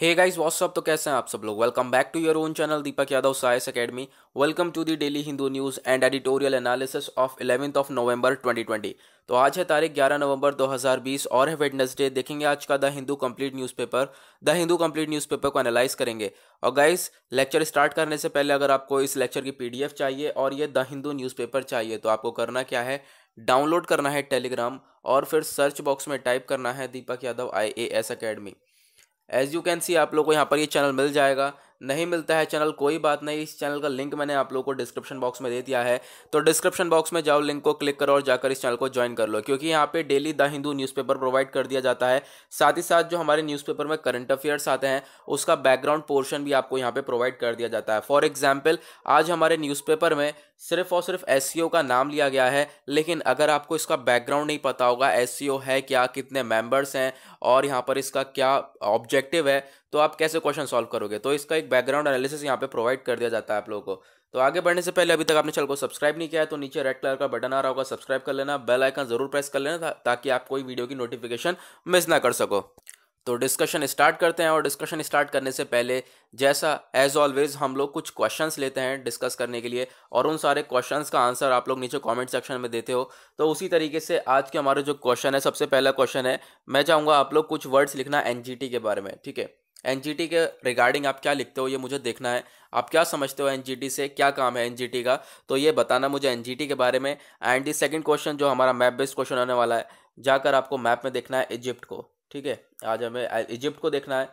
Hey guys what's up तो कैसे हैं आप सब लोग welcome back to your own channel Deepak Yadav science academy welcome to the daily Hindu news and editorial analysis of eleventh of November 2020 तो आज है तारीख 11 नवंबर 2020 और है वेडनेसडे देखेंगे आज का the Hindu complete newspaper the Hindu complete newspaper को एनालाइज करेंगे और गाइस लेक्चर स्टार्ट करने से पहले अगर आपको इस लेक्चर की पी चाहिए और ये द हिंदू न्यूज़पेपर चाहिए तो आपको करना क्या है डाउनलोड करना है टेलीग्राम और फिर सर्च बॉक्स में टाइप करना है Deepak Yadav I A S academy as you can see आप लोग को यहाँ पर ये चैनल मिल जाएगा नहीं मिलता है चैनल कोई बात नहीं इस चैनल का लिंक मैंने आप लोगों को डिस्क्रिप्शन बॉक्स में दे दिया है तो डिस्क्रिप्शन बॉक्स में जाओ लिंक को क्लिक करो और जाकर इस चैनल को ज्वाइन कर लो क्योंकि यहाँ पे daily the Hindu newspaper provide कर दिया जाता है साथ ही साथ जो हमारे न्यूज़पेपर में करंट अफेयर्स आते हैं उसका बैकग्राउंड पोर्शन भी आपको यहाँ पे प्रोवाइड कर दिया जाता है फॉर एग्जाम्पल आज हमारे न्यूज़पेपर में सिर्फ और सिर्फ एस e का नाम लिया गया है लेकिन अगर आपको इसका बैकग्राउंड नहीं पता होगा एस e है क्या कितने मेंबर्स हैं और यहाँ पर इसका क्या ऑब्जेक्टिव है तो आप कैसे क्वेश्चन सॉल्व करोगे तो इसका एक बैकग्राउंड एनालिसिस यहाँ पे प्रोवाइड कर दिया जाता है आप लोगों को तो आगे बढ़ने से पहले अभी तक आपने चैनल को सब्सक्राइब नहीं किया है तो नीचे रेड कलर का बटन आ रहा होगा सब्सक्राइब कर लेना बेल आइकन जरूर प्रेस कर लेना ताकि आप कोई वीडियो की नोटिफिकेशन मिस ना कर सको तो डिस्कशन स्टार्ट करते हैं और डिस्कशन स्टार्ट करने से पहले जैसा एज ऑलवेज हम लोग कुछ क्वेश्चंस लेते हैं डिस्कस करने के लिए और उन सारे क्वेश्चंस का आंसर आप लोग नीचे कमेंट सेक्शन में देते हो तो उसी तरीके से आज के हमारे जो क्वेश्चन है सबसे पहला क्वेश्चन है मैं चाहूँगा आप लोग कुछ वर्ड्स लिखना एन के बारे में ठीक है एन के रिगार्डिंग आप क्या लिखते हो ये मुझे देखना है आप क्या समझते हो एन से क्या काम है एन का तो ये बताना मुझे एन के बारे में एंड दी सेकेंड क्वेश्चन जो हमारा मैप बेस्ड क्वेश्चन आने वाला है जाकर आपको मैप में देखना है इजिप्ट को ठीक है आज हमें इजिप्ट को देखना है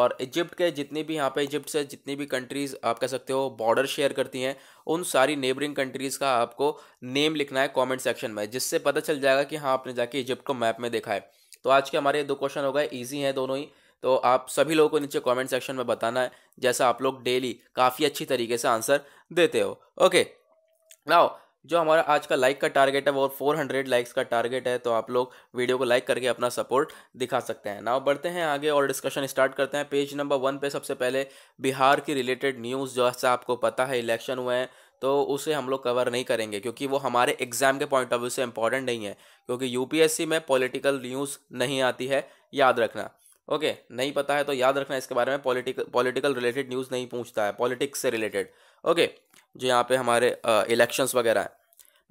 और इजिप्ट के जितनी भी यहाँ पे इजिप्ट से जितनी भी कंट्रीज़ आप कह सकते हो बॉर्डर शेयर करती हैं उन सारी नेबरिंग कंट्रीज़ का आपको नेम लिखना है कमेंट सेक्शन में जिससे पता चल जाएगा कि हाँ आपने जाके इजिप्ट को मैप में देखा है तो आज के हमारे दो क्वेश्चन हो गए ईजी हैं दोनों ही तो आप सभी लोगों को नीचे कमेंट सेक्शन में बताना है जैसा आप लोग डेली काफ़ी अच्छी तरीके से आंसर देते हो ओके नाउ जो हमारा आज का लाइक का टारगेट है वो 400 लाइक्स का टारगेट है तो आप लोग वीडियो को लाइक करके अपना सपोर्ट दिखा सकते हैं नाउ बढ़ते हैं आगे और डिस्कशन स्टार्ट करते हैं पेज नंबर वन पे सबसे पहले बिहार की रिलेटेड न्यूज़ जैसा आपको पता है इलेक्शन हुए हैं तो उसे हम लोग कवर नहीं करेंगे क्योंकि वो हमारे एग्जाम के पॉइंट ऑफ व्यू से इंपॉर्टेंट नहीं है क्योंकि यूपीएससी में पॉलिटिकल न्यूज़ नहीं आती है याद रखना ओके नहीं पता है तो याद रखना इसके बारे में पॉलिटिकल पॉलिटिकल रिलेटेड न्यूज़ नहीं पूछता है पॉलिटिक्स से रिलेटेड ओके जो यहाँ पे हमारे इलेक्शंस वगैरह है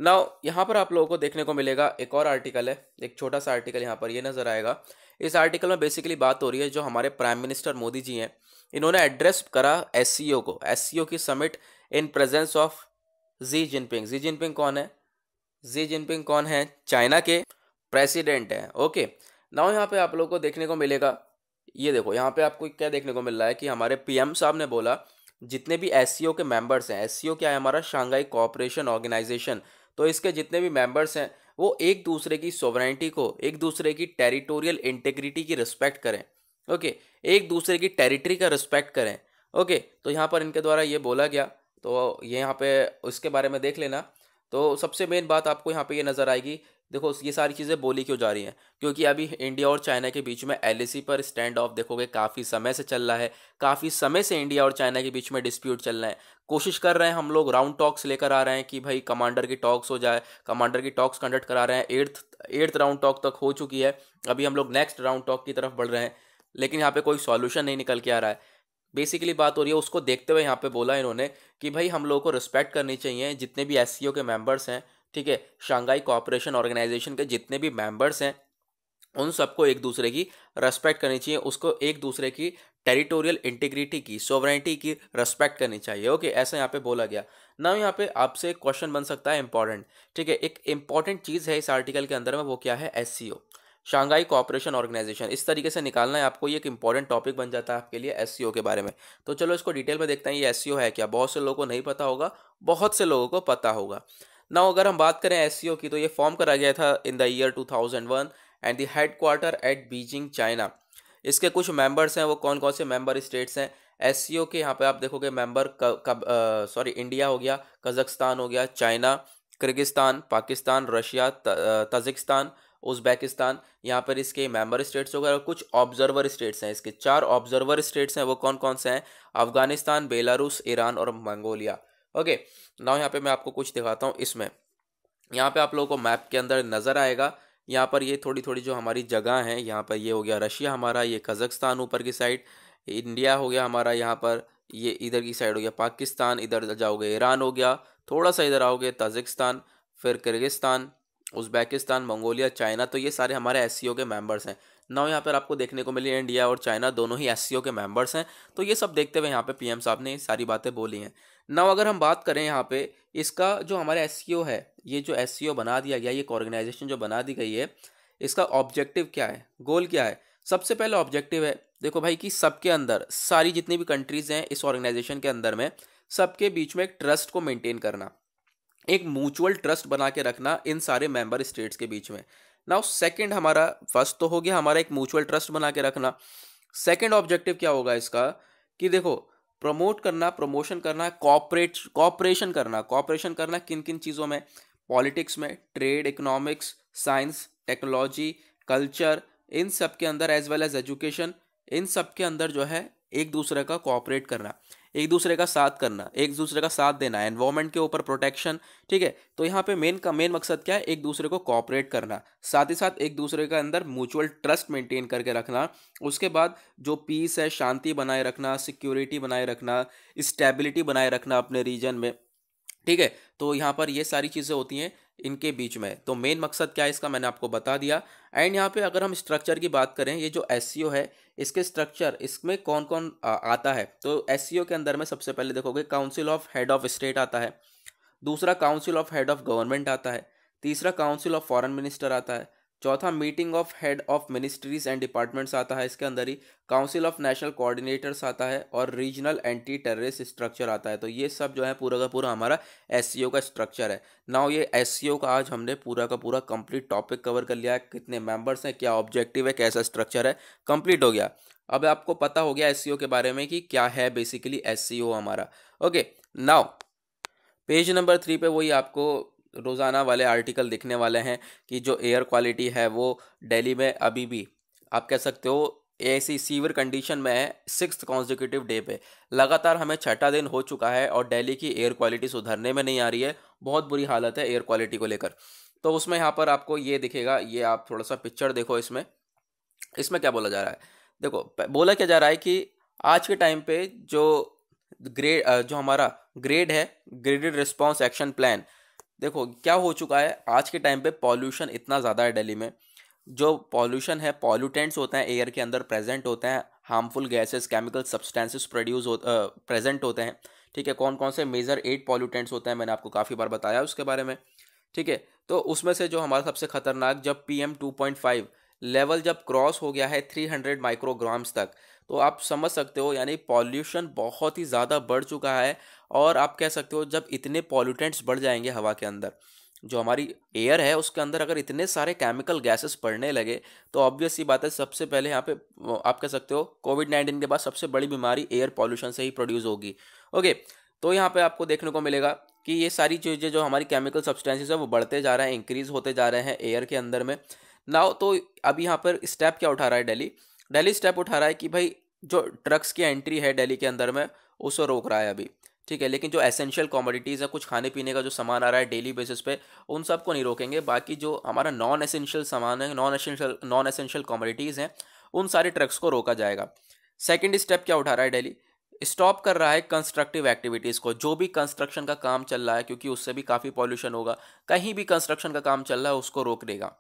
नाउ यहाँ पर आप लोगों को देखने को मिलेगा एक और आर्टिकल है एक छोटा सा आर्टिकल यहाँ पर ये यह नज़र आएगा इस आर्टिकल में बेसिकली बात हो रही है जो हमारे प्राइम मिनिस्टर मोदी जी हैं इन्होंने एड्रेस करा एस को एस की summit in presence of Xi Jinping Xi Jinping कौन है जी जिनपिंग कौन है चाइना के प्रेसिडेंट हैं ओके okay. नाउ यहाँ पे आप लोगों को देखने को मिलेगा ये देखो यहाँ पे आपको क्या देखने को मिल रहा है कि हमारे पीएम साहब ने बोला जितने भी एस के मेंबर्स हैं एस क्या है हमारा शांघाई कॉपरेशन ऑर्गेनाइजेशन तो इसके जितने भी मेंबर्स हैं वो एक दूसरे की सोवरेनिटी को एक दूसरे की टेरिटोरियल इंटेग्रिटी की रिस्पेक्ट करें ओके एक दूसरे की टेरिटरी का रिस्पेक्ट करें ओके तो यहाँ पर इनके द्वारा ये बोला गया तो ये यहाँ पे उसके बारे में देख लेना तो सबसे मेन बात आपको यहाँ पे ये नज़र आएगी देखो ये सारी चीज़ें बोली क्यों जा रही हैं क्योंकि अभी इंडिया और चाइना के बीच में एल पर स्टैंड ऑफ देखोगे काफ़ी समय से चल रहा है काफ़ी समय से इंडिया और चाइना के बीच में डिस्प्यूट चल रहे हैं कोशिश कर रहे हैं हम लोग राउंड टॉक्स लेकर आ रहे हैं कि भाई कमांडर की टॉक्स हो जाए कमांडर की टॉक्स कंडक्ट करा रहे हैं एट्थ एट्थ राउंड टॉक तक हो चुकी है अभी हम लोग नेक्स्ट राउंड टॉक की तरफ बढ़ रहे हैं लेकिन यहाँ पर कोई सॉल्यूशन नहीं निकल के आ रहा है बेसिकली बात हो रही है उसको देखते हुए यहाँ पे बोला इन्होंने कि भाई हम लोगों को रिस्पेक्ट करनी चाहिए जितने भी एस के मेंबर्स हैं ठीक है शंघाई कॉपरेशन ऑर्गेनाइजेशन के जितने भी मेंबर्स हैं उन सबको एक दूसरे की रेस्पेक्ट करनी चाहिए उसको एक दूसरे की टेरिटोरियल इंटीग्रिटी की सोवरेंटी की रेस्पेक्ट करनी चाहिए ओके ऐसा यहाँ पे बोला गया ना यहाँ पे आपसे क्वेश्चन बन सकता है इंपॉर्टेंट ठीक है एक इंपॉर्टेंट चीज़ है इस आर्टिकल के अंदर में वो क्या है एस शंघाई कॉपरेशन ऑर्गेनाइजेशन इस तरीके से निकालना है आपको ये एक इंपॉर्टेंट टॉपिक बन जाता है आपके लिए एस के बारे में तो चलो इसको डिटेल में देखते हैं ये एस है क्या बहुत से लोगों को नहीं पता होगा बहुत से लोगों को पता होगा नाउ अगर हम बात करें एस की तो ये फॉर्म करा गया था in the year 2001 and the headquarter at Beijing China इसके कुछ मेंबर्स हैं वो कौन कौन से मेंबर स्टेट्स हैं एस के यहाँ पे आप देखोगे मेंबर कब सॉरी इंडिया हो गया कजकस्तान हो गया China Kyrgyzstan Pakistan Russia Tajikistan Uzbekistan यहाँ पर इसके मेंबर स्टेट्स हो गए और कुछ ऑब्जर्वर स्टेट्स हैं इसके चार ऑब्जर्वर स्टेट्स हैं वो कौन कौन से हैं अफगानिस्तान बेलारूस ईरान और मंगोलिया ओके ना यहाँ पे मैं आपको कुछ दिखाता हूँ इसमें यहाँ पे आप लोगों को मैप के अंदर नज़र आएगा यहाँ पर ये थोड़ी थोड़ी जो हमारी जगह हैं यहाँ पर ये हो गया रशिया हमारा ये कज़कस्तान ऊपर की साइड इंडिया हो गया हमारा यहाँ पर ये इधर की साइड हो गया पाकिस्तान इधर जाओगे ईरान हो गया थोड़ा सा इधर आओगे ताजिकस्तान फिर किर्गिस्तान उज़्बेकिस्तान मंगोलिया चाइना तो ये सारे हमारे एस के मेम्बर्स हैं नाउ यहाँ पर आपको देखने को मिली इंडिया और चाइना दोनों ही एस के मेम्बर्स हैं तो ये सब देखते हुए यहाँ पी एम साहब ने सारी बातें बोली हैं नाउ अगर हम बात करें यहाँ पे इसका जो हमारा एस e है ये जो एस e बना दिया गया ये एक ऑर्गेनाइजेशन जो बना दी गई है इसका ऑब्जेक्टिव क्या है गोल क्या है सबसे पहला ऑब्जेक्टिव है देखो भाई कि सबके अंदर सारी जितनी भी कंट्रीज हैं इस ऑर्गेनाइजेशन के अंदर में सबके बीच में एक ट्रस्ट को मेंटेन करना एक म्यूचुअल ट्रस्ट बना के रखना इन सारे मेंबर स्टेट्स के बीच में नाउ सेकंड हमारा फर्स्ट तो हो गया हमारा एक म्यूचुअल ट्रस्ट बना के रखना सेकंड ऑब्जेक्टिव क्या होगा इसका कि देखो प्रमोट करना प्रमोशन करना कॉपरेट कॉपरेशन करना कॉपरेशन करना किन किन चीज़ों में पॉलिटिक्स में trade economics science technology culture इन सब के अंदर एज वेल एज एजुकेशन इन सब के अंदर जो है एक दूसरे का कॉपरेट करना एक दूसरे का साथ करना एक दूसरे का साथ देना एनवायरमेंट के ऊपर प्रोटेक्शन ठीक है तो यहाँ पे मेन का मेन मकसद क्या है एक दूसरे को कॉपरेट करना साथ ही साथ एक दूसरे के अंदर म्यूचुअल ट्रस्ट मेंटेन करके रखना उसके बाद जो पीस है शांति बनाए रखना सिक्योरिटी बनाए रखना स्टेबिलिटी बनाए रखना अपने रीजन में ठीक है तो यहाँ पर ये सारी चीज़ें होती हैं इनके बीच में तो मेन मकसद क्या है इसका मैंने आपको बता दिया एंड यहाँ पे अगर हम स्ट्रक्चर की बात करें ये जो एस e है इसके स्ट्रक्चर इसमें कौन कौन आता है तो एस e के अंदर में सबसे पहले देखोगे council of head of state आता है दूसरा council of head of government आता है तीसरा काउंसिल ऑफ फॉरेन मिनिस्टर आता है चौथा meeting of head of ministries and departments आता है इसके अंदर ही काउंसिल ऑफ नेशनल कोऑर्डिनेटर्स आता है और रीजनल एंटी टेररिस्ट स्ट्रक्चर आता है तो ये सब जो है पूरा का पूरा हमारा एस का स्ट्रक्चर है नाउ ये एस का आज हमने पूरा का पूरा कंप्लीट टॉपिक कवर कर लिया है कितने मेंबर्स हैं क्या ऑब्जेक्टिव है कैसा स्ट्रक्चर है कंप्लीट हो गया अब आपको पता हो गया एस के बारे में कि क्या है बेसिकली एस हमारा okay now page number three पे वही आपको रोज़ाना वाले आर्टिकल दिखने वाले हैं कि जो एयर क्वालिटी है वो दिल्ली में अभी भी आप कह सकते हो ऐसी सीवियर कंडीशन में है सिक्स कॉन्जिक्यूटिव डे पे लगातार हमें छठा दिन हो चुका है और दिल्ली की एयर क्वालिटी सुधरने में नहीं आ रही है बहुत बुरी हालत है एयर क्वालिटी को लेकर तो उसमें यहाँ पर आपको ये दिखेगा ये आप थोड़ा सा पिक्चर देखो इसमें इसमें क्या बोला जा रहा है देखो बोला क्या जा रहा है कि आज के टाइम पे जो ग्रेड जो हमारा ग्रेड है ग्रेडेड रिस्पॉन्स एक्शन प्लान देखो क्या हो चुका है आज के टाइम पे पॉल्यूशन इतना ज़्यादा है दिल्ली में जो पॉल्यूशन है पॉल्यूटेंट्स होते हैं एयर के अंदर प्रेजेंट होते हैं harmful gases chemical substances produce हो प्रेजेंट होते हैं ठीक है कौन कौन से मेजर एट पॉल्यूटेंट्स होते हैं मैंने आपको काफ़ी बार बताया उसके बारे में ठीक है तो उसमें से जो हमारा सबसे खतरनाक जब P M two point five level जब क्रॉस हो गया है थ्री हंड्रेड माइक्रोग्राम्स तक तो आप समझ सकते हो यानी पॉल्यूशन बहुत ही ज़्यादा बढ़ चुका है और आप कह सकते हो जब इतने पॉल्यूटेंट्स बढ़ जाएंगे हवा के अंदर जो हमारी एयर है उसके अंदर अगर इतने सारे केमिकल गैसेस पड़ने लगे तो ऑब्वियस ही बात है सबसे पहले यहाँ पे आप कह सकते हो कोविड नाइन्टीन के बाद सबसे बड़ी बीमारी एयर पॉल्यूशन से ही प्रोड्यूस होगी ओके तो यहाँ पे आपको देखने को मिलेगा कि ये सारी चीज़ें जो हमारी केमिकल सब्सटेंसेज है वो बढ़ते जा रहे हैं इंक्रीज होते जा रहे हैं एयर के अंदर में नाव तो अब यहाँ पर स्टेप क्या उठा रहा है डेली दिल्ली स्टेप उठा रहा है कि भाई जो ड्रग्स की एंट्री है दिल्ली के अंदर में उसको रोक रहा है अभी ठीक है लेकिन जो एसेंशियल कॉमोडिटीज़ है कुछ खाने पीने का जो सामान आ रहा है डेली बेसिस पे उन सबको नहीं रोकेंगे बाकी जो हमारा नॉन एसेंशियल सामान है non essential non essential commodities हैं उन सारे ट्रक्स को रोका जाएगा सेकेंड स्टेप क्या उठा रहा है डेली स्टॉप कर रहा है कंस्ट्रक्टिव एक्टिविटीज़ को जो भी कंस्ट्रक्शन का काम चल रहा है क्योंकि उससे भी काफ़ी पॉल्यूशन होगा कहीं भी कंस्ट्रक्शन का काम चल रहा है उसको रोक देगा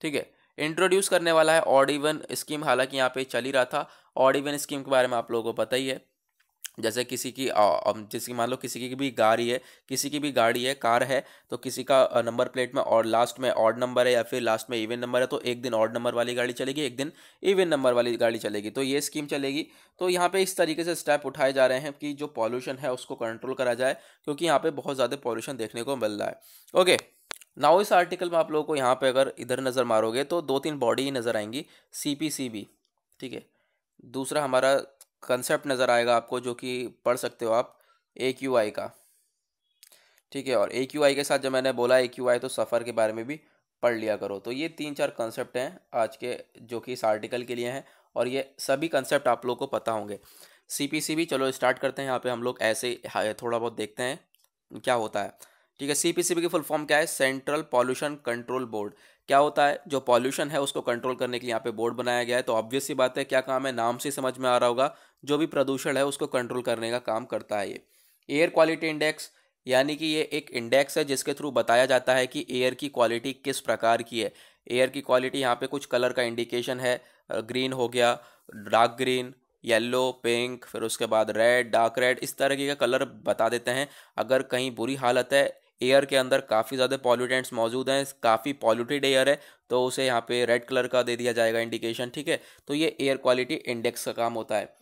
ठीक है इंट्रोड्यूस करने वाला है ऑड इवन स्कीम हालांकि यहाँ पे चल ही रहा था ऑड इवन स्कीम के बारे में आप लोगों को पता ही है जैसे किसी की जैसे मान लो किसी की भी गाड़ी है किसी की भी गाड़ी है कार है तो किसी का नंबर प्लेट में और लास्ट में ऑड नंबर है या फिर लास्ट में इवन नंबर है तो एक दिन ऑड नंबर वाली गाड़ी चलेगी एक दिन इवन नंबर वाली गाड़ी चलेगी तो ये स्कीम चलेगी तो यहाँ पे इस तरीके से स्टेप उठाए जा रहे हैं कि जो पॉल्यूशन है उसको कंट्रोल करा जाए क्योंकि यहाँ पर बहुत ज़्यादा पॉल्यूशन देखने को मिल रहा है ओके नाउ इस आर्टिकल में आप लोगों को यहाँ पे अगर इधर नज़र मारोगे तो दो तीन बॉडी ही नज़र आएंगी सी पी सी बी ठीक है दूसरा हमारा कंसेप्ट नज़र आएगा आपको जो कि पढ़ सकते हो आप ए क्यू आई का ठीक है और ए क्यू आई के साथ जब मैंने बोला ए क्यू आई तो सफ़र के बारे में भी पढ़ लिया करो तो ये तीन चार कंसेप्ट हैं आज के जो कि इस आर्टिकल के लिए हैं और ये सभी कंसेप्ट आप लोग को पता होंगे सी पी सी भी चलो स्टार्ट करते हैं यहाँ पे हम लोग ऐसे हाँ, थोड़ा बहुत देखते हैं क्या होता है ठीक है सीपीसीबी की फुल फॉर्म क्या है सेंट्रल पॉल्यूशन कंट्रोल बोर्ड क्या होता है जो पॉल्यूशन है उसको कंट्रोल करने के लिए यहाँ पे बोर्ड बनाया गया है तो ऑब्वियस ही बात है क्या काम है नाम से समझ में आ रहा होगा जो भी प्रदूषण है उसको कंट्रोल करने का काम करता है ये एयर क्वालिटी इंडेक्स यानी कि ये एक इंडेक्स है जिसके थ्रू बताया जाता है कि एयर की क्वालिटी किस प्रकार की है एयर की क्वालिटी यहाँ पे कुछ कलर का इंडिकेशन है ग्रीन हो गया डार्क ग्रीन येलो पिंक फिर उसके बाद रेड डार्क रेड इस तरह के कलर बता देते हैं अगर कहीं बुरी हालत है एयर के अंदर काफ़ी ज़्यादा पॉल्यूटेंट्स मौजूद हैं काफ़ी पॉल्यूटेड एयर है तो उसे यहाँ पे रेड कलर का दे दिया जाएगा इंडिकेशन ठीक है तो ये एयर क्वालिटी इंडेक्स का काम होता है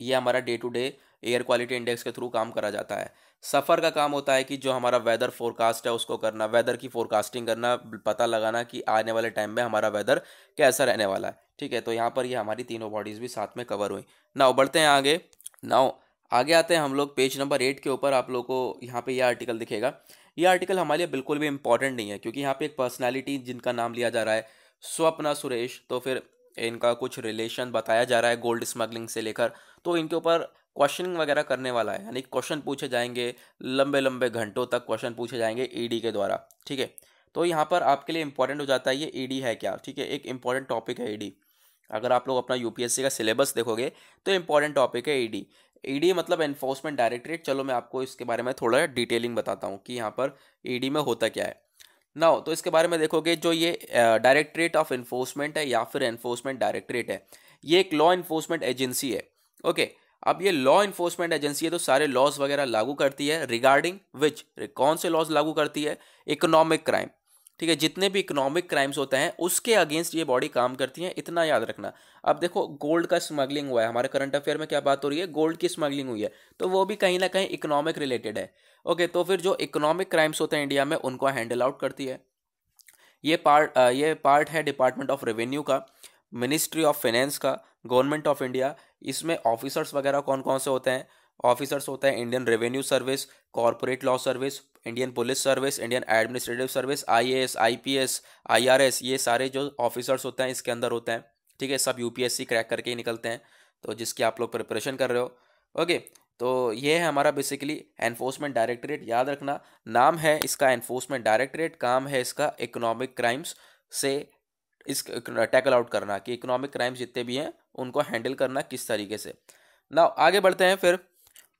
ये हमारा day to day air quality index के थ्रू काम करा जाता है सफ़र का काम होता है कि जो हमारा वेदर फोरकास्ट है उसको करना वेदर की फोरकास्टिंग करना पता लगाना कि आने वाले टाइम में हमारा वेदर कैसा रहने वाला है ठीक है तो यहाँ पर ये यह हमारी तीनों बॉडीज़ भी साथ में कवर हुई नाउ बढ़ते हैं आगे नाव आगे आते हैं हम लोग पेज नंबर एट के ऊपर आप लोग को यहाँ पे यह आर्टिकल दिखेगा ये आर्टिकल हमारे लिए बिल्कुल भी इंपॉर्टेंट नहीं है क्योंकि यहाँ पे एक पर्सनैलिटी जिनका नाम लिया जा रहा है स्वप्ना सुरेश तो फिर इनका कुछ रिलेशन बताया जा रहा है गोल्ड स्मगलिंग से लेकर तो इनके ऊपर क्वेश्चनिंग वगैरह करने वाला है यानी क्वेश्चन पूछे जाएंगे लंबे लंबे घंटों तक क्वेश्चन पूछे जाएंगे ईडी e के द्वारा ठीक है तो यहाँ पर आपके लिए इंपॉर्टेंट हो जाता है ये ईडी e है क्या ठीक है एक इंपॉर्टेंट टॉपिक है ईडी e अगर आप लोग अपना यूपीएससी का सिलेबस देखोगे तो इंपॉर्टेंट टॉपिक है ईडी ईडी मतलब एनफोर्समेंट डायरेक्टरेट चलो मैं आपको इसके बारे में थोड़ा डिटेलिंग बताता हूँ कि यहाँ पर ईडी में होता क्या है ना तो इसके बारे में देखोगे जो ये डायरेक्टरेट ऑफ इन्फोर्समेंट है या फिर एनफोर्समेंट डायरेक्टरेट है ये एक लॉ इन्फोर्समेंट एजेंसी है ओके अब ये लॉ इन्फोर्समेंट एजेंसी है तो सारे लॉज वगैरह लागू करती है रिगार्डिंग विच कौन से लॉज लागू करती है इकोनॉमिक क्राइम ठीक है जितने भी इकोनॉमिक क्राइम्स होते हैं उसके अगेंस्ट ये बॉडी काम करती है इतना याद रखना अब देखो गोल्ड का स्मगलिंग हुआ है हमारे करंट अफेयर में क्या बात हो रही है गोल्ड की स्मगलिंग हुई है तो वो भी कहीं ना कहीं इकोनॉमिक रिलेटेड है ओके तो फिर जो इकोनॉमिक क्राइम्स होते हैं इंडिया में उनको हैंडल आउट करती है ये पार्ट ये पार्ट है डिपार्टमेंट ऑफ रेवेन्यू का मिनिस्ट्री ऑफ फाइनेंस का गवर्नमेंट ऑफ इंडिया इसमें ऑफिसर्स वगैरह कौन कौन से होते हैं ऑफिसर्स होता है Indian revenue service corporate law service Indian police service Indian administrative service IAS IPS IRS ये सारे जो ऑफिसर्स होते हैं इसके अंदर होते हैं ठीक है सब यूपीएससी क्रैक करके ही निकलते हैं तो जिसकी आप लोग प्रिपरेशन कर रहे हो ओके तो ये है हमारा बेसिकली एनफोर्समेंट डायरेक्टरेट याद रखना नाम है इसका एनफोर्समेंट डायरेक्टरेट काम है इसका इकोनॉमिक क्राइम्स से इस टैकल आउट करना कि इकोनॉमिक क्राइम्स जितने भी हैं उनको हैंडल करना किस तरीके से ना आगे बढ़ते हैं फिर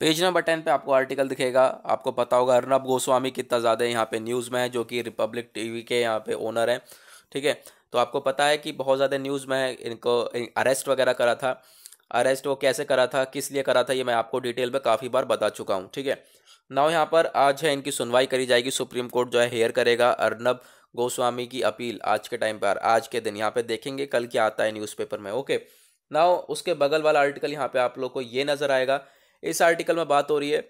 पेज नंबर टेन पे आपको आर्टिकल दिखेगा आपको पता होगा अर्नब गोस्वामी कितना ज़्यादा यहाँ पे न्यूज़ में है जो कि रिपब्लिक टीवी के यहाँ पे ओनर हैं ठीक है तो आपको पता है कि बहुत ज़्यादा न्यूज़ में इनको अरेस्ट वगैरह करा था अरेस्ट वो कैसे करा था किस लिए करा था ये मैं आपको डिटेल में काफ़ी बार बता चुका हूँ ठीक है नाउ यहाँ पर आज है इनकी सुनवाई करी जाएगी सुप्रीम कोर्ट जो है हेयर करेगा अर्नब गोस्वामी की अपील आज के टाइम पर आज के दिन यहाँ पे देखेंगे कल क्या आता है न्यूज़पेपर में ओके नाउ उसके बगल वाला आर्टिकल यहाँ पे आप लोग को ये नज़र आएगा इस आर्टिकल में बात हो रही है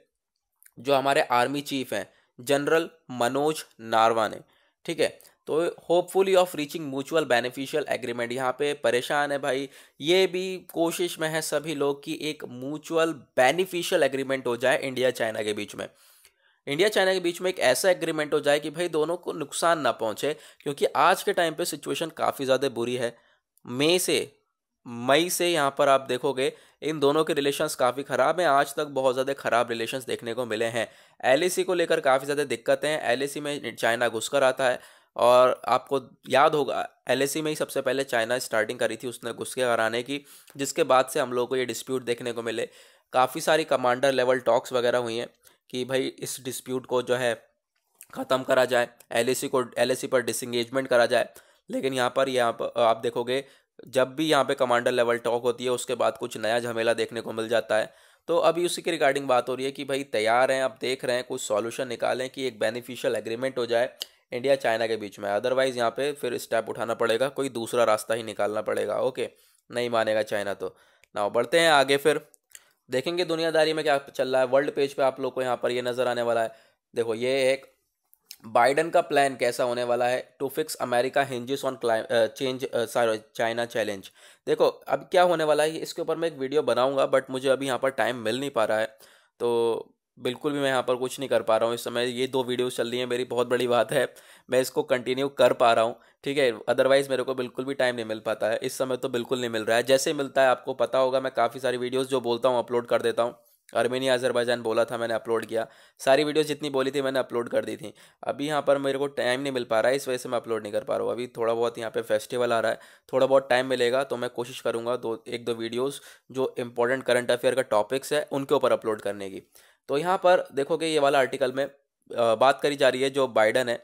जो हमारे आर्मी चीफ हैं जनरल मनोज नारवा ने ठीक है तो hopefully of reaching mutual beneficial agreement यहाँ पे परेशान है भाई ये भी कोशिश में है सभी लोग कि एक म्यूचुअल बेनिफिशियल एग्रीमेंट हो जाए इंडिया चाइना के बीच में इंडिया चाइना के बीच में एक ऐसा एग्रीमेंट हो जाए कि भाई दोनों को नुकसान ना पहुंचे क्योंकि आज के टाइम पे सिचुएशन काफ़ी ज़्यादा बुरी है मई से मई से यहाँ पर आप देखोगे इन दोनों के रिलेशंस काफ़ी ख़राब हैं आज तक बहुत ज़्यादा ख़राब रिलेशंस देखने को मिले हैं एल को लेकर काफ़ी ज़्यादा दिक्कतें हैं एल में चाइना घुसकर आता है और आपको याद होगा एल में ही सबसे पहले चाइना स्टार्टिंग करी थी उसने घुस के कराने की जिसके बाद से हम लोगों को ये डिस्प्यूट देखने को मिले काफ़ी सारी कमांडर लेवल टॉक्स वगैरह हुई हैं कि भाई इस डिस्प्यूट को जो है ख़त्म करा जाए एल को एल पर डिसंगेजमेंट करा जाए लेकिन यहाँ पर यहाँ आप देखोगे जब भी यहाँ पे कमांडर लेवल टॉक होती है उसके बाद कुछ नया झमेला देखने को मिल जाता है तो अभी उसी के रिगार्डिंग बात हो रही है कि भाई तैयार हैं आप देख रहे हैं कुछ सॉल्यूशन निकालें कि एक बेनिफिशियल एग्रीमेंट हो जाए इंडिया चाइना के बीच में अदरवाइज यहाँ पे फिर स्टेप उठाना पड़ेगा कोई दूसरा रास्ता ही निकालना पड़ेगा ओके नहीं मानेगा चाइना तो ना बढ़ते हैं आगे फिर देखेंगे दुनियादारी में क्या चल रहा है वर्ल्ड पेज पर आप लोग को यहाँ पर ये नज़र आने वाला है देखो ये एक बाइडन का प्लान कैसा होने वाला है to fix America hinges on climate change sorry China challenge देखो अब क्या होने वाला है इसके ऊपर मैं एक वीडियो बनाऊंगा बट मुझे अभी यहाँ पर टाइम मिल नहीं पा रहा है तो बिल्कुल भी मैं यहाँ पर कुछ नहीं कर पा रहा हूँ इस समय ये दो वीडियोस चल रही हैं मेरी बहुत बड़ी बात है मैं इसको कंटिन्यू कर पा रहा हूँ ठीक है अदरवाइज़ मेरे को बिल्कुल भी टाइम नहीं मिल पाता है इस समय तो बिल्कुल नहीं मिल रहा है जैसे मिलता है आपको पता होगा मैं काफ़ी सारी वीडियोज़ जो बोलता हूँ अपलोड कर देता हूँ अर्मेनिया अजरबैजान बोला था मैंने अपलोड किया सारी वीडियोज़ जितनी बोली थी मैंने अपलोड कर दी थी अभी यहाँ पर मेरे को टाइम नहीं मिल पा रहा है इस वजह से मैं अपलोड नहीं कर पा रहा हूँ अभी थोड़ा बहुत यहाँ पे फेस्टिवल आ रहा है थोड़ा बहुत टाइम मिलेगा तो मैं कोशिश करूँगा दो एक दो वीडियोज़ जो इंपॉर्टेंट करंट अफेयर का टॉपिक्स है उनके ऊपर अपलोड करने की तो यहाँ पर देखोगे ये वाला आर्टिकल में बात करी जा रही है जो बाइडन है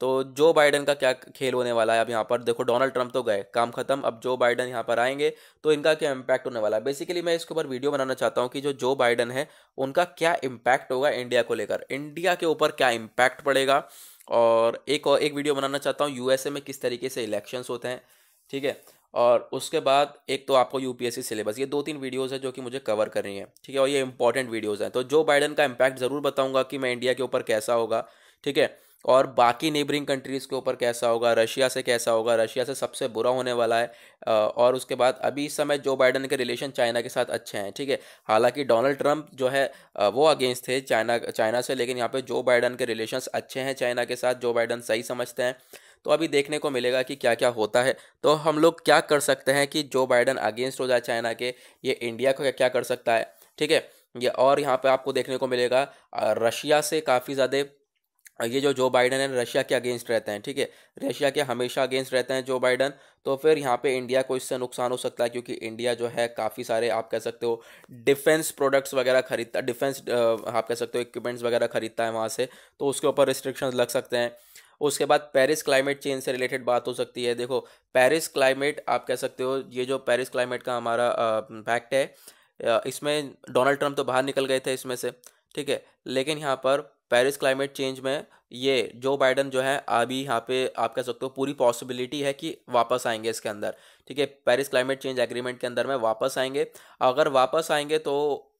तो जो बाइडन का क्या खेल होने वाला है अब यहाँ पर देखो डोनाल्ड ट्रंप तो गए काम खत्म अब जो बाइडन यहाँ पर आएंगे तो इनका क्या इम्पैक्ट होने वाला है बेसिकली मैं इसके ऊपर वीडियो बनाना चाहता हूँ कि जो जो बाइडन है उनका क्या इम्पैक्ट होगा इंडिया को लेकर इंडिया के ऊपर क्या इम्पैक्ट पड़ेगा और एक और एक वीडियो बनाना चाहता हूँ यूएसए में किस तरीके से इलेक्शंस होते हैं ठीक है और उसके बाद एक तो आपको यूपीएससी सिलेबस ये दो तीन वीडियोस है जो कि मुझे कवर करनी है ठीक है और ये इंपॉर्टेंट वीडियोस हैं तो जो बाइडन का इम्पैक्ट ज़रूर बताऊंगा कि मैं इंडिया के ऊपर कैसा होगा ठीक है और बाकी नेबरिंग कंट्रीज़ के ऊपर कैसा होगा रशिया से कैसा होगा रशिया से सबसे बुरा होने वाला है और उसके बाद अभी इस समय जो बाइडन के रिलेशन चाइना के साथ अच्छे हैं ठीक है हालांकि डोनाल्ड ट्रंप जो है वो अगेंस्ट थे चाइना चाइना से लेकिन यहाँ पे जो बाइडन के रिलेशंस अच्छे हैं चाइना के साथ जो बाइडन सही समझते हैं तो अभी देखने को मिलेगा कि क्या क्या होता है तो हम लोग क्या कर सकते हैं कि जो बाइडन अगेंस्ट हो जाए चाइना के ये इंडिया को क्या कर सकता है ठीक है ये और यहाँ पे आपको देखने को मिलेगा रशिया से काफ़ी ज़्यादा ये जो जो बाइडन है रशिया के अगेंस्ट रहते हैं ठीक है रशिया के हमेशा अगेंस्ट रहते हैं जो बाइडन तो फिर यहाँ पे इंडिया को इससे नुकसान हो सकता है क्योंकि इंडिया जो है काफ़ी सारे आप कह सकते हो डिफेंस प्रोडक्ट्स वगैरह खरीदता डिफेंस आप कह सकते हो इक्विपमेंट्स वगैरह खरीदता है वहाँ से तो उसके ऊपर रिस्ट्रिक्शंस लग सकते हैं उसके बाद पेरिस क्लाइमेट चेंज से रिलेटेड बात हो सकती है देखो पेरिस क्लाइमेट आप कह सकते हो ये जो पेरिस क्लाइमेट का हमारा फैक्ट है इसमें डोनाल्ड ट्रंप तो बाहर निकल गए थे इसमें से ठीक है लेकिन यहाँ पर पेरिस क्लाइमेट चेंज में ये जो बाइडन जो है अभी यहाँ पे आप कह सकते हो पूरी पॉसिबिलिटी है कि वापस आएंगे इसके अंदर ठीक है पेरिस क्लाइमेट चेंज एग्रीमेंट के अंदर में वापस आएंगे अगर वापस आएंगे तो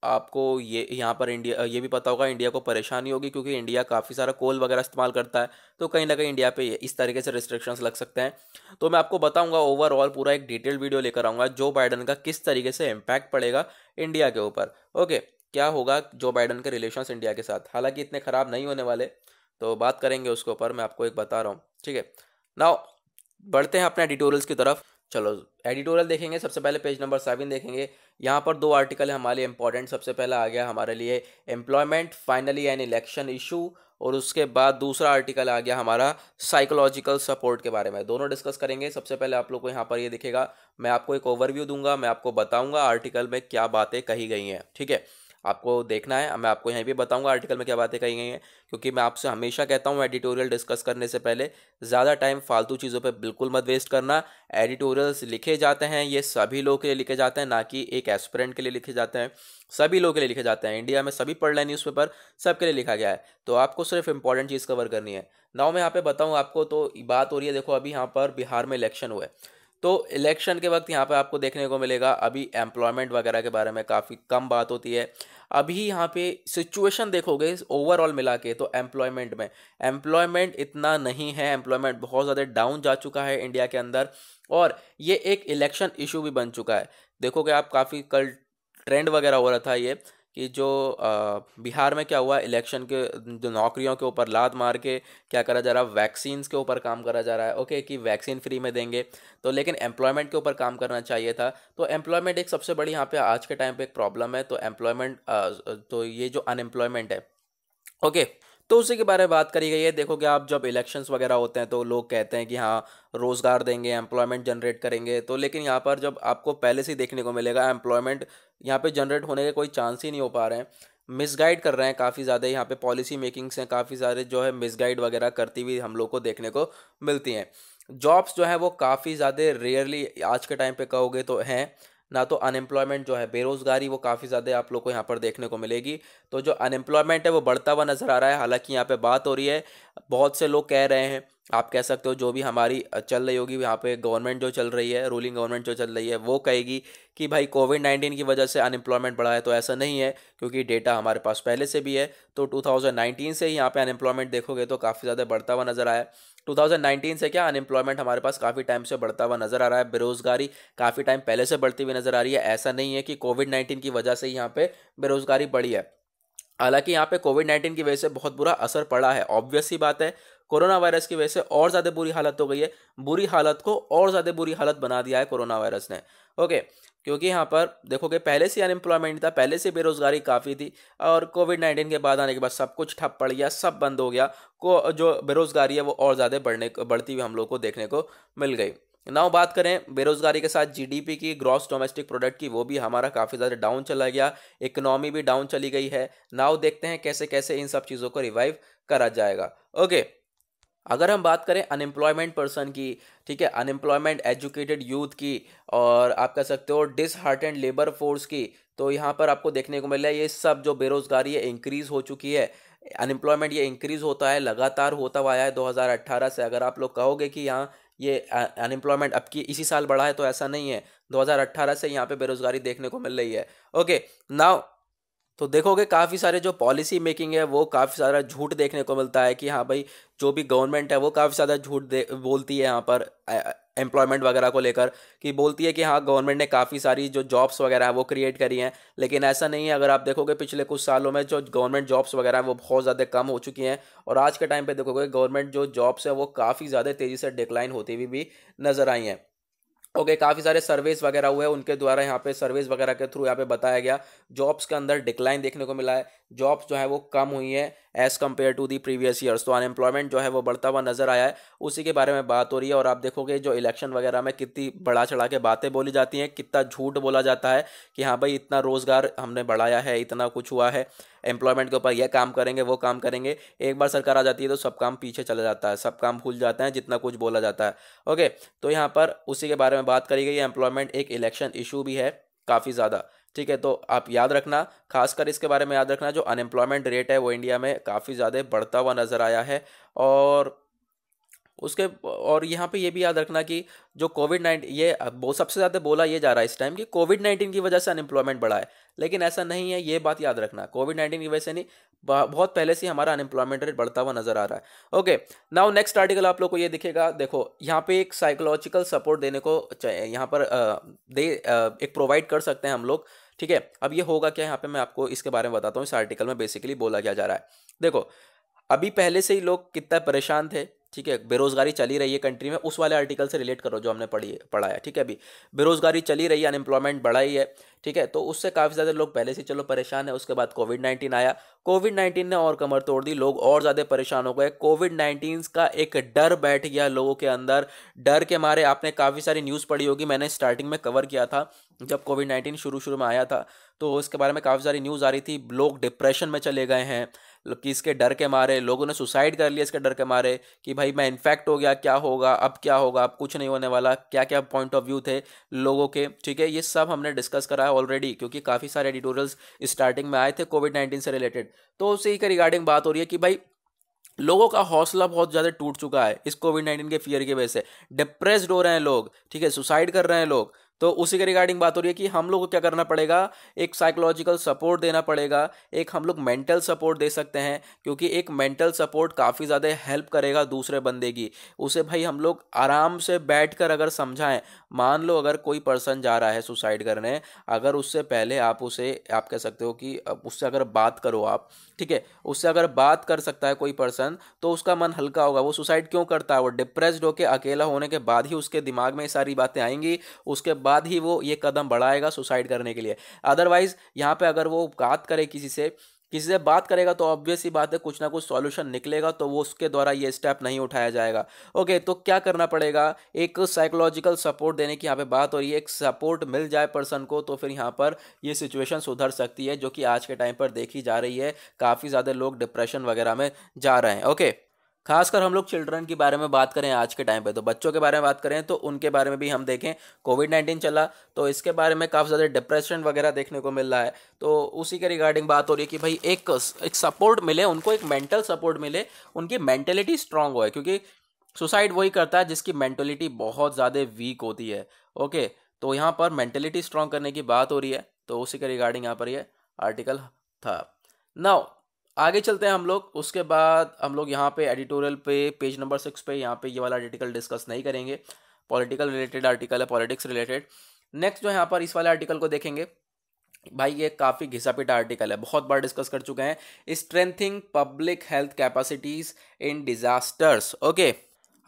आपको ये यहाँ पर इंडिया ये भी पता होगा इंडिया को परेशानी होगी क्योंकि इंडिया काफ़ी सारा कोल वगैरह इस्तेमाल करता है तो कहीं ना कहीं इंडिया पे इस तरीके से रिस्ट्रिक्शंस लग सकते हैं तो मैं आपको बताऊंगा ओवरऑल पूरा एक डिटेल वीडियो लेकर आऊँगा जो बाइडन का किस तरीके से इम्पैक्ट पड़ेगा इंडिया के ऊपर ओके क्या होगा जो बाइडन के रिलेशन इंडिया के साथ हालांकि इतने ख़राब नहीं होने वाले तो बात करेंगे उसके ऊपर मैं आपको एक बता रहा हूँ ठीक है नाउ बढ़ते हैं अपने एडिटोरियल्स की तरफ चलो एडिटोरियल देखेंगे सबसे पहले पेज नंबर सेवन देखेंगे यहाँ पर दो आर्टिकल हमारे लिए इंपॉर्टेंट सबसे पहला आ गया हमारे लिए employment finally an election issue और उसके बाद दूसरा आर्टिकल आ गया हमारा साइकोलॉजिकल सपोर्ट के बारे में दोनों डिस्कस करेंगे सबसे पहले आप लोग को यहाँ पर ये यह दिखेगा मैं आपको एक ओवरव्यू दूंगा मैं आपको बताऊंगा आर्टिकल में क्या बातें कही गई हैं ठीक है आपको देखना है मैं आपको यहीं भी बताऊंगा आर्टिकल में क्या बातें कही गई हैं क्योंकि मैं आपसे हमेशा कहता हूँ एडिटोरियल डिस्कस करने से पहले ज़्यादा टाइम फालतू चीज़ों पर बिल्कुल मत वेस्ट करना एडिटोरियल्स लिखे जाते हैं ये सभी लोगों के लिए लिखे जाते हैं ना कि एक एस्परेंट के लिए लिखे जाते हैं सभी लोगों के लिए लिखे जाते हैं इंडिया में सभी पढ़ रहे हैं न्यूज़पेपर सबके लिए लिखा गया है तो आपको सिर्फ इंपॉर्टेंट चीज़ कवर करनी है नाव मैं यहाँ पे बताऊँ आपको तो बात हो रही है देखो अभी यहाँ पर बिहार में इलेक्शन हुआ है तो इलेक्शन के वक्त यहाँ पे आपको देखने को मिलेगा अभी एम्प्लॉयमेंट वगैरह के बारे में काफ़ी कम बात होती है अभी यहाँ पे सिचुएशन देखोगे ओवरऑल मिला के तो एम्प्लॉयमेंट में एम्प्लॉयमेंट इतना नहीं है एम्प्लॉयमेंट बहुत ज़्यादा डाउन जा चुका है इंडिया के अंदर और ये एक इलेक्शन इशू भी बन चुका है देखोगे आप काफ़ी कल ट्रेंड वगैरह हो रहा था ये कि जो बिहार में क्या हुआ इलेक्शन के जो नौकरियों के ऊपर लात मार के क्या करा जा रहा है वैक्सीन्स के ऊपर काम करा जा रहा है ओके कि वैक्सीन फ्री में देंगे तो लेकिन एम्प्लॉयमेंट के ऊपर काम करना चाहिए था तो एम्प्लॉयमेंट एक सबसे बड़ी यहाँ पे आज के टाइम पे एक प्रॉब्लम है तो एम्प्लॉयमेंट तो ये जो अनएम्प्लॉयमेंट है ओके okay. तो उसी के बारे में बात करी गई है देखो कि आप जब इलेक्शंस वगैरह होते हैं तो लोग कहते हैं कि हाँ रोज़गार देंगे एम्प्लॉयमेंट जनरेट करेंगे तो लेकिन यहाँ पर जब आपको पहले से ही देखने को मिलेगा एम्प्लॉयमेंट यहाँ पर जनरेट होने के कोई चांस ही नहीं हो पा रहे हैं मिसगाइड कर रहे हैं काफ़ी ज़्यादा यहाँ पे पॉलिसी मेकिंग्स हैं काफ़ी सारे जो है मिसगाइड वगैरह करती हुई हम लोग को देखने को मिलती हैं जॉब्स जो हैं वो काफ़ी ज़्यादा रेयरली आज के टाइम पे कहोगे तो हैं ना तो अनएम्प्लॉयमेंट जो है बेरोज़गारी वो काफ़ी ज़्यादा आप लोग को यहाँ पर देखने को मिलेगी तो जो अनएम्प्लॉयमेंट है वो बढ़ता हुआ नज़र आ रहा है हालांकि यहाँ पर बात हो रही है बहुत से लोग कह रहे हैं आप कह सकते हो जो भी हमारी चल रही होगी यहाँ पे गवर्नमेंट जो चल रही है रूलिंग गवर्नमेंट जो चल रही है वो कहेगी कि भाई कोविड नाइन्टीन की वजह से अनएम्प्लॉयमेंट बढ़ा है तो ऐसा नहीं है क्योंकि डेटा हमारे पास पहले से भी है तो नाइनटीन से ही यहाँ पे अनएम्प्लॉयमेंट देखोगे तो काफ़ी ज़्यादा बढ़ता हुआ नज़र आया 2019 से क्या अनएम्प्लॉयमेंट हमारे पास काफ़ी टाइम से बढ़ता हुआ नज़र आ रहा है बेरोज़गारी काफ़ी टाइम पहले से बढ़ती हुई नज़र आ रही है ऐसा नहीं है कि कोविड नाइन्टीन की वजह से यहाँ पे बेरोज़गारी बढ़ी है हालांकि यहाँ पे कोविड नाइन्टीन की वजह से बहुत बुरा असर पड़ा है ऑब्वियस ही बात है कोरोना वायरस की वजह से और ज़्यादा बुरी हालत हो गई है बुरी हालत को और ज़्यादा बुरी हालत बना दिया है कोरोना वायरस ने ओके क्योंकि यहाँ पर देखोगे पहले से अनएम्प्लॉयमेंट था पहले से बेरोजगारी काफ़ी थी और कोविड नाइन्टीन के बाद आने के बाद सब कुछ ठप पड़ गया सब बंद हो गया को जो बेरोजगारी है वो और ज़्यादा बढ़ने बढ़ती हुई हम लोग को देखने को मिल गई नाउ बात करें बेरोजगारी के साथ जीडीपी की ग्रॉस डोमेस्टिक प्रोडक्ट की वो भी हमारा काफ़ी ज़्यादा डाउन चला गया इकोनॉमी भी डाउन चली गई है नाउ देखते हैं कैसे कैसे इन सब चीज़ों को रिवाइव करा जाएगा ओके okay. अगर हम बात करें अनएम्प्लॉयमेंट पर्सन की ठीक है अनएम्प्लॉयमेंट एजुकेटेड यूथ की और आप कह सकते हो डिसहार्टेंड लेबर फोर्स की तो यहाँ पर आपको देखने को मिल रहा है ये सब जो बेरोज़गारी है इंक्रीज़ हो चुकी है अनएम्प्लॉयमेंट ये इंक्रीज़ होता है लगातार होता हुआ है 2018 से अगर आप लोग कहोगे कि यहाँ ये अनएम्प्लॉयमेंट अब की इसी साल बढ़ा है तो ऐसा नहीं है 2018 से यहाँ पे बेरोज़गारी देखने को मिल रही है ओके नाउ तो देखोगे काफ़ी सारे जो पॉलिसी मेकिंग है वो काफ़ी सारा झूठ देखने को मिलता है कि हाँ भाई जो भी गवर्नमेंट है वो काफ़ी ज़्यादा झूठ दे बोलती है यहाँ पर एम्प्लॉयमेंट वगैरह को लेकर कि बोलती है कि हाँ गवर्नमेंट ने काफ़ी सारी जो जॉब्स वगैरह है वो क्रिएट करी हैं लेकिन ऐसा नहीं है अगर आप देखोगे पिछले कुछ सालों में जो गवर्नमेंट जॉब्स वगैरह हैं वो बहुत ज़्यादा कम हो चुकी हैं और आज के टाइम पर देखोगे गवर्नमेंट जो जॉब्स हैं वो काफ़ी ज़्यादा तेज़ी से डिक्लाइन होती हुई भी नज़र आई हैं ओके okay, काफ़ी सारे सर्वेस वगैरह हुए उनके द्वारा यहाँ पे सर्वेस वगैरह के थ्रू यहाँ पे बताया गया जॉब्स के अंदर डिक्लाइन देखने को मिला है जॉब्स जो है वो कम हुई हैं as compared to the previous years तो अनएम्प्लॉयमेंट जो है वो बढ़ता हुआ नज़र आया है उसी के बारे में बात हो रही है और आप देखोगे जो इलेक्शन वगैरह में कितनी बढ़ा चढ़ा के बातें बोली जाती हैं कितना झूठ बोला जाता है कि हाँ भाई इतना रोज़गार हमने बढ़ाया है इतना कुछ हुआ है एम्प्लॉयमेंट के ऊपर यह काम करेंगे वो काम करेंगे एक बार सरकार आ जाती है तो सब काम पीछे चला जाता है सब काम भूल जाते हैं जितना कुछ बोला जाता है ओके तो यहाँ पर उसी के बारे में बात करी गई एम्प्लॉयमेंट एक इलेक्शन इशू भी है काफ़ी ज़्यादा ठीक है तो आप याद रखना खासकर इसके बारे में याद रखना जो अनएम्प्लॉयमेंट रेट है वो इंडिया में काफ़ी ज़्यादा बढ़ता हुआ नज़र आया है और उसके और यहाँ पे ये भी याद रखना कि जो कोविड नाइन्टीन ये वो सबसे ज़्यादा बोला ये जा रहा है इस टाइम कि कोविड नाइन्टीन की वजह से अनएम्प्लॉयमेंट बढ़ा है लेकिन ऐसा नहीं है ये बात याद रखना कोविड नाइन्टीन की वजह से नहीं बहुत पहले से हमारा अनएम्प्लॉयमेंट रेट बढ़ता हुआ नजर आ रहा है ओके नाउ नेक्स्ट आर्टिकल आप लोग को ये दिखेगा देखो यहाँ पे एक साइकोलॉजिकल सपोर्ट देने को यहाँ पर दे एक प्रोवाइड कर सकते हैं हम लोग ठीक है अब ये होगा क्या यहाँ पे मैं आपको इसके बारे में बताता हूँ इस आर्टिकल में बेसिकली बोला क्या जा रहा है देखो अभी पहले से ही लोग कितना परेशान थे ठीक है बेरोजगारी चली रही है कंट्री में उस वाले आर्टिकल से रिलेट करो जो हमने पढ़ी पढ़ा है ठीक है अभी बेरोजगारी चली रही है अनएम्प्लॉयमेंट बढ़ा ही है ठीक है तो उससे काफ़ी ज़्यादा लोग पहले से चलो परेशान है उसके बाद कोविड नाइन्टीन आया कोविड नाइन्टीन ने और कमर तोड़ दी लोग और ज़्यादा परेशान हो गए कोविड नाइन्टीन का एक डर बैठ गया लोगों के अंदर डर के मारे आपने काफ़ी सारी न्यूज़ पढ़ी होगी मैंने स्टार्टिंग में कवर किया था जब कोविड नाइन्टीन शुरू शुरू में आया था तो उसके बारे में काफ़ी सारी न्यूज़ आ रही थी लोग डिप्रेशन में चले गए हैं कि इसके डर के मारे लोगों ने सुसाइड कर लिया इसके डर के मारे कि भाई मैं इन्फेक्ट हो गया क्या होगा अब क्या होगा अब कुछ नहीं होने वाला क्या क्या पॉइंट ऑफ व्यू थे लोगों के ठीक है ये सब हमने डिस्कस करा है ऑलरेडी क्योंकि काफ़ी सारे एडिटोरियल्स स्टार्टिंग में आए थे कोविड नाइन्टीन से रिलेटेड तो उसी के रिगार्डिंग बात हो रही है कि भाई लोगों का हौसला बहुत ज़्यादा टूट चुका है इस कोविड नाइन्टीन के फियर की वजह से डिप्रेस्ड हो रहे हैं लोग ठीक है सुसाइड कर रहे हैं लोग तो उसी के रिगार्डिंग बात हो रही है कि हम लोग को क्या करना पड़ेगा एक साइकोलॉजिकल सपोर्ट देना पड़ेगा एक हम लोग मेंटल सपोर्ट दे सकते हैं क्योंकि एक मेंटल सपोर्ट काफ़ी ज़्यादा हेल्प करेगा दूसरे बंदे की उसे भाई हम लोग आराम से बैठ कर अगर समझाएं मान लो अगर कोई पर्सन जा रहा है सुसाइड करने अगर उससे पहले आप उसे आप कह सकते हो कि उससे अगर बात करो आप ठीक है उससे अगर बात कर सकता है कोई पर्सन तो उसका मन हल्का होगा वो सुसाइड क्यों करता है वो डिप्रेस्ड होकर अकेला होने के बाद ही उसके दिमाग में सारी बातें आएंगी उसके बाद ही वो ये कदम बढ़ाएगा सुसाइड करने के लिए अदरवाइज़ यहाँ पर अगर वो बात करे किसी से किसी से बात करेगा तो ऑब्वियस ही बात है कुछ ना कुछ सॉल्यूशन निकलेगा तो वो उसके द्वारा ये स्टेप नहीं उठाया जाएगा ओके तो क्या करना पड़ेगा एक साइकोलॉजिकल सपोर्ट देने की यहाँ पे बात हो रही है एक सपोर्ट मिल जाए पर्सन को तो फिर यहाँ पर ये सिचुएशन सुधर सकती है जो कि आज के टाइम पर देखी जा रही है काफ़ी ज़्यादा लोग डिप्रेशन वगैरह में जा रहे हैं ओके खासकर हम लोग चिल्ड्रन के बारे में बात करें आज के टाइम पे तो बच्चों के बारे में बात करें तो उनके बारे में भी हम देखें कोविड नाइन्टीन चला तो इसके बारे में काफ़ी ज़्यादा डिप्रेशन वगैरह देखने को मिल रहा है तो उसी के रिगार्डिंग बात हो रही है कि भाई एक एक सपोर्ट मिले उनको एक मेंटल सपोर्ट मिले उनकी मैंटेलिटी स्ट्रांग हो क्योंकि सुसाइड वही करता है जिसकी मैंटेलिटी बहुत ज़्यादा वीक होती है ओके तो यहाँ पर मैंटेलिटी स्ट्रांग करने की बात हो रही है तो उसी के रिगार्डिंग यहाँ पर ये आर्टिकल था नाउ आगे चलते हैं हम लोग उसके बाद हम लोग यहाँ पे एडिटोरियल पे पेज नंबर सिक्स पे यहाँ पे ये वाला आर्टिकल डिस्कस नहीं करेंगे पॉलिटिकल रिलेटेड आर्टिकल है पॉलिटिक्स रिलेटेड नेक्स्ट जो यहाँ पर इस वाले आर्टिकल को देखेंगे भाई ये काफ़ी घिसापिटा आर्टिकल है बहुत बार डिस्कस कर चुके हैं strengthening public health capacities in disasters okay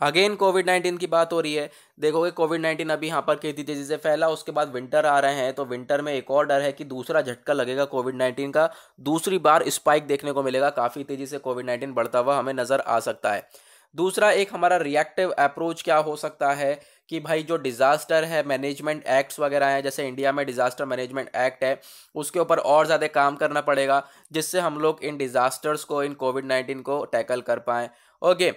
again COVID nineteen की बात हो रही है देखोगे कोविड नाइन्टीन अभी यहाँ पर कितनी तेज़ी से फैला उसके बाद विंटर आ रहे हैं तो विंटर में एक और डर है कि दूसरा झटका लगेगा कोविड नाइन्टीन का दूसरी बार स्पाइक देखने को मिलेगा काफ़ी तेज़ी से कोविड नाइन्टीन बढ़ता हुआ हमें नज़र आ सकता है दूसरा एक हमारा रिएक्टिव अप्रोच क्या हो सकता है कि भाई जो डिज़ास्टर है मैनेजमेंट एक्ट्स वगैरह हैं जैसे इंडिया में डिज़ास्टर मैनेजमेंट एक्ट है उसके ऊपर और ज़्यादा काम करना पड़ेगा जिससे हम लोग इन डिज़ास्टर्स को इन कोविड नाइन्टीन को टैकल कर पाएँ ओके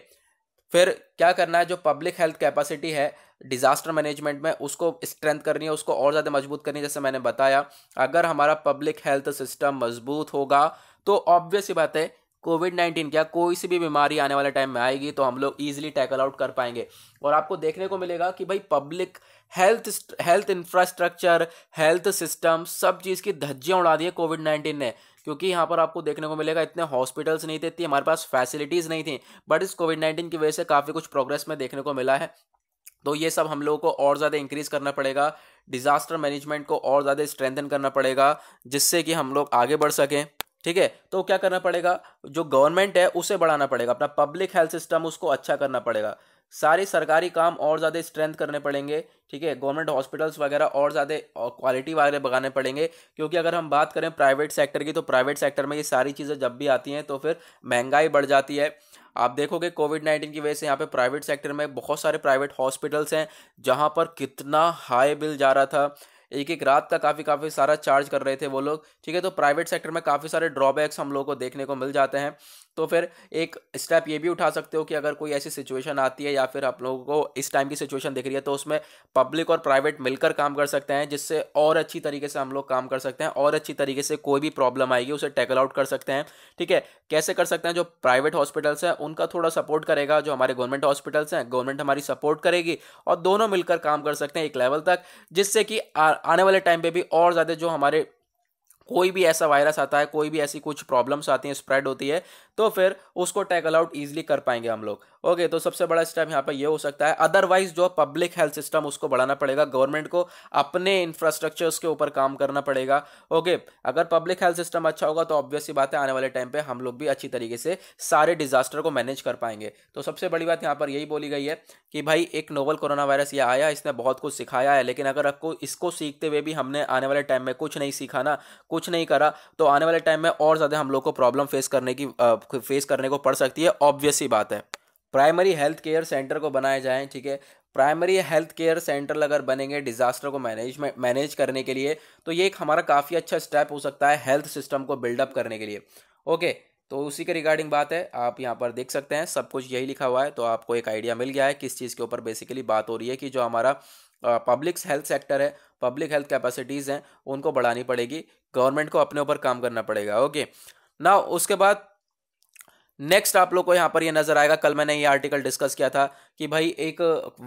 फिर क्या करना है जो पब्लिक हेल्थ कैपेसिटी है डिजास्टर मैनेजमेंट में उसको स्ट्रेंथ करनी है उसको और ज़्यादा मजबूत करनी है जैसे मैंने बताया अगर हमारा पब्लिक हेल्थ सिस्टम मजबूत होगा तो ऑब्वियस ही बात है कोविड नाइन्टीन क्या कोई सी भी बीमारी आने वाले टाइम में आएगी तो हम लोग ईजिली टैकल आउट कर पाएंगे और आपको देखने को मिलेगा कि भाई public health health infrastructure health system सब चीज़ की धज्जियाँ उड़ा दी है कोविड नाइन्टीन ने क्योंकि यहाँ पर आपको देखने को मिलेगा इतने हॉस्पिटल्स नहीं थे इतनी हमारे पास फैसिलिटीज़ नहीं थी बट इस कोविड नाइन्टीन की वजह से काफ़ी कुछ प्रोग्रेस में देखने को मिला है तो ये सब हम लोगों को और ज़्यादा इंक्रीज़ करना पड़ेगा डिज़ास्टर मैनेजमेंट को और ज़्यादा स्ट्रेंथन करना पड़ेगा जिससे कि हम लोग आगे बढ़ सकें ठीक है तो क्या करना पड़ेगा जो गवर्नमेंट है उसे बढ़ाना पड़ेगा अपना पब्लिक हेल्थ सिस्टम उसको अच्छा करना पड़ेगा सारे सरकारी काम और ज़्यादा स्ट्रेंथ करने पड़ेंगे ठीक है गवर्नमेंट हॉस्पिटल्स वगैरह और ज़्यादा क्वालिटी वगैरह बगाने पड़ेंगे क्योंकि अगर हम बात करें प्राइवेट सेक्टर की तो प्राइवेट सेक्टर में ये सारी चीज़ें जब भी आती हैं तो फिर महंगाई बढ़ जाती है आप देखोगे कोविड नाइन्टीन की वजह से यहाँ पे प्राइवेट सेक्टर में बहुत सारे प्राइवेट हॉस्पिटल्स हैं जहाँ पर कितना हाई बिल जा रहा था एक एक रात का काफ़ी काफ़ी सारा चार्ज कर रहे थे वो लोग ठीक है तो प्राइवेट सेक्टर में काफ़ी सारे ड्रॉबैक्स हम लोग को देखने को मिल जाते हैं तो फिर एक स्टेप ये भी उठा सकते हो कि अगर कोई ऐसी सिचुएशन आती है या फिर आप लोगों को इस टाइम की सिचुएशन दिख रही है तो उसमें पब्लिक और प्राइवेट मिलकर काम कर सकते हैं जिससे और अच्छी तरीके से हम लोग काम कर सकते हैं और अच्छी तरीके से कोई भी प्रॉब्लम आएगी उसे टैकल आउट कर सकते हैं ठीक है कैसे कर सकते हैं जो प्राइवेट हॉस्पिटल्स हैं उनका थोड़ा सपोर्ट करेगा जो हमारे गवर्नमेंट हॉस्पिटल्स हैं गवर्नमेंट हमारी सपोर्ट करेगी और दोनों मिलकर काम कर सकते हैं एक लेवल तक जिससे कि आने वाले टाइम पर भी और ज़्यादा जो हमारे कोई भी ऐसा वायरस आता है कोई भी ऐसी कुछ प्रॉब्लम्स आती हैं स्प्रेड होती है तो फिर उसको टैकल आउट ईजिली कर पाएंगे हम लोग ओके तो सबसे बड़ा स्टेप यहाँ पर यह हो सकता है अदरवाइज जो पब्लिक हेल्थ सिस्टम उसको बढ़ाना पड़ेगा गवर्नमेंट को अपने इंफ्रास्ट्रक्चर्स के ऊपर काम करना पड़ेगा ओके अगर पब्लिक हेल्थ सिस्टम अच्छा होगा तो ऑब्वियसली बात है आने वाले टाइम पर हम लोग भी अच्छी तरीके से सारे डिजास्टर को मैनेज कर पाएंगे तो सबसे बड़ी बात यहाँ पर यही बोली गई है कि भाई एक नोवल कोरोना वायरस ये आया इसने बहुत कुछ सिखाया है लेकिन अगर आपको इसको सीखते हुए भी हमने आने वाले टाइम में कुछ नहीं सीखा ना कुछ नहीं करा तो आने वाले टाइम में और ज़्यादा हम लोग को प्रॉब्लम फेस करने की फेस करने को पड़ सकती है ऑब्वियस ही बात है प्राइमरी हेल्थ केयर सेंटर को बनाए जाएँ ठीक है प्राइमरी हेल्थ केयर सेंटर अगर बनेंगे डिज़ास्टर को मैनेज मैनेज करने के लिए तो ये एक हमारा काफ़ी अच्छा स्टेप हो सकता है हेल्थ सिस्टम को बिल्डअप करने के लिए ओके तो उसी के रिगार्डिंग बात है आप यहाँ पर देख सकते हैं सब कुछ यही लिखा हुआ है तो आपको एक आइडिया मिल गया है किस चीज़ के ऊपर बेसिकली बात हो रही है कि जो हमारा पब्लिक हेल्थ सेक्टर है पब्लिक हेल्थ कैपेसिटीज़ हैं उनको बढ़ानी पड़ेगी गवर्नमेंट को अपने ऊपर काम करना पड़ेगा ओके ना उसके बाद नेक्स्ट आप लोग को यहाँ पर ये यह नजर आएगा कल मैंने ये आर्टिकल डिस्कस किया था कि भाई एक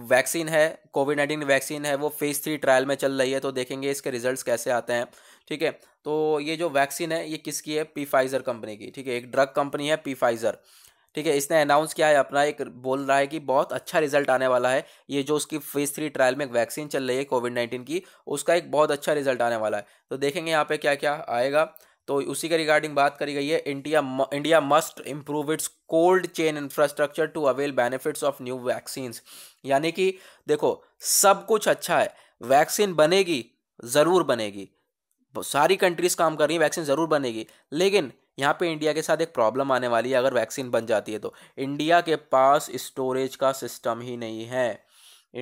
वैक्सीन है कोविड नाइन्टीन वैक्सीन है वो फेज थ्री ट्रायल में चल रही है तो देखेंगे इसके रिजल्ट्स कैसे आते हैं ठीक है तो ये जो वैक्सीन है ये किसकी है पी फाइजर कंपनी की ठीक है एक ड्रग कंपनी है पी फाइजर ठीक है इसने अनाउंस किया है अपना एक बोल रहा है कि बहुत अच्छा रिजल्ट आने वाला है ये जो उसकी फेज थ्री ट्रायल में एक वैक्सीन चल रही है कोविड नाइन्टीन की उसका एक बहुत अच्छा रिजल्ट आने वाला है तो देखेंगे यहाँ पे क्या क्या आएगा तो उसी के रिगार्डिंग बात करी गई है India India must improve its cold chain infrastructure to avail benefits of new vaccine यानी कि देखो सब कुछ अच्छा है वैक्सीन बनेगी ज़रूर बनेगी सारी कंट्रीज काम कर रही हैं वैक्सीन ज़रूर बनेगी लेकिन यहाँ पे इंडिया के साथ एक प्रॉब्लम आने वाली है अगर वैक्सीन बन जाती है तो इंडिया के पास स्टोरेज का सिस्टम ही नहीं है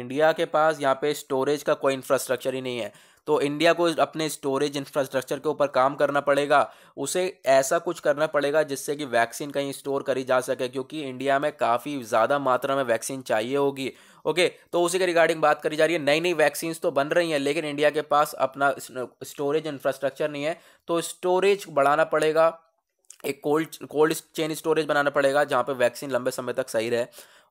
इंडिया के पास यहाँ पे स्टोरेज का कोई इंफ्रास्ट्रक्चर ही नहीं है तो इंडिया को अपने स्टोरेज इंफ्रास्ट्रक्चर के ऊपर काम करना पड़ेगा उसे ऐसा कुछ करना पड़ेगा जिससे कि वैक्सीन कहीं स्टोर करी जा सके क्योंकि इंडिया में काफ़ी ज़्यादा मात्रा में वैक्सीन चाहिए होगी ओके तो उसी के रिगार्डिंग बात करी जा रही है नई नई वैक्सीन तो बन रही हैं लेकिन इंडिया के पास अपना स्टोरेज इंफ्रास्ट्रक्चर नहीं है तो स्टोरेज बढ़ाना पड़ेगा एक कोल्ड कोल्ड चेन स्टोरेज बनाना पड़ेगा जहाँ पे वैक्सीन लंबे समय तक सही रहे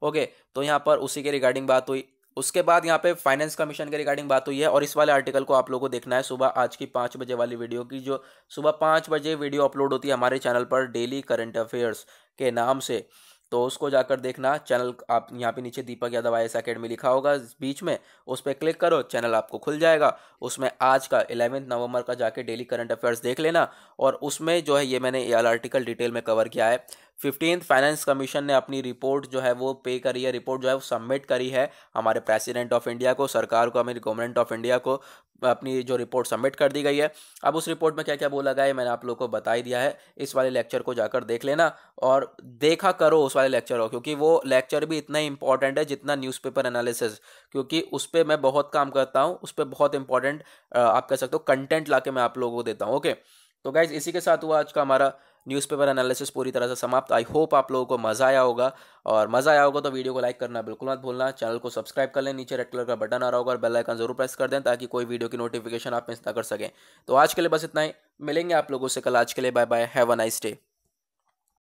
ओके तो यहाँ पर उसी के रिगार्डिंग बात हुई उसके बाद यहाँ पे फाइनेंस कमीशन के रिगार्डिंग बात हुई है और इस वाले आर्टिकल को आप लोगों को देखना है सुबह आज की पाँच बजे वाली वीडियो की जो सुबह पाँच बजे वीडियो अपलोड होती है हमारे चैनल पर डेली करंट अफेयर्स के नाम से तो उसको जाकर देखना चैनल आप यहाँ पे नीचे Deepak Yadav I S academy लिखा होगा बीच में उस पर क्लिक करो चैनल आपको खुल जाएगा उसमें आज का इलेवेंथ नवंबर का जाके डेली करंट अफेयर्स देख लेना और उसमें जो है ये मैंने ये आर्टिकल डिटेल में कवर किया है फिफ्टीन फाइनेंस कमीशन ने अपनी रिपोर्ट जो है वो पे करी है रिपोर्ट जो है वो सबमिट करी है हमारे प्रेसिडेंट ऑफ इंडिया को सरकार को हमारी गवर्नमेंट ऑफ इंडिया को अपनी जो रिपोर्ट सबमिट कर दी गई है अब उस रिपोर्ट में क्या क्या बोला गया है मैंने आप लोग को बता ही दिया है इस वाले लेक्चर को जाकर देख लेना और देखा करो उस वाले लेक्चर को क्योंकि वो लेक्चर भी इतना ही इंपॉर्टेंट है जितना न्यूज़पेपर एनालिसिस क्योंकि उस पर मैं बहुत काम करता हूँ उस पर बहुत इंपॉर्टेंट आप कह सकते हो कंटेंट ला मैं आप लोगों को देता हूँ ओके तो गाइज इसी के साथ हुआ आज का हमारा न्यूज़पेपर एनालिसिस पूरी तरह से समाप्त आई होप आप लोगों को मज़ा आया होगा और मज़ा आया होगा तो वीडियो को लाइक करना बिल्कुल मत भूलना चैनल को सब्सक्राइब कर लें नीचे रेड कलर का बटन आ रहा होगा और बेल आइकन जरूर प्रेस कर दें ताकि कोई वीडियो की नोटिफिकेशन आप मिस ना कर सकें तो आज के लिए बस इतना ही मिलेंगे आप लोगों से कल आज के लिए bye bye have a nice day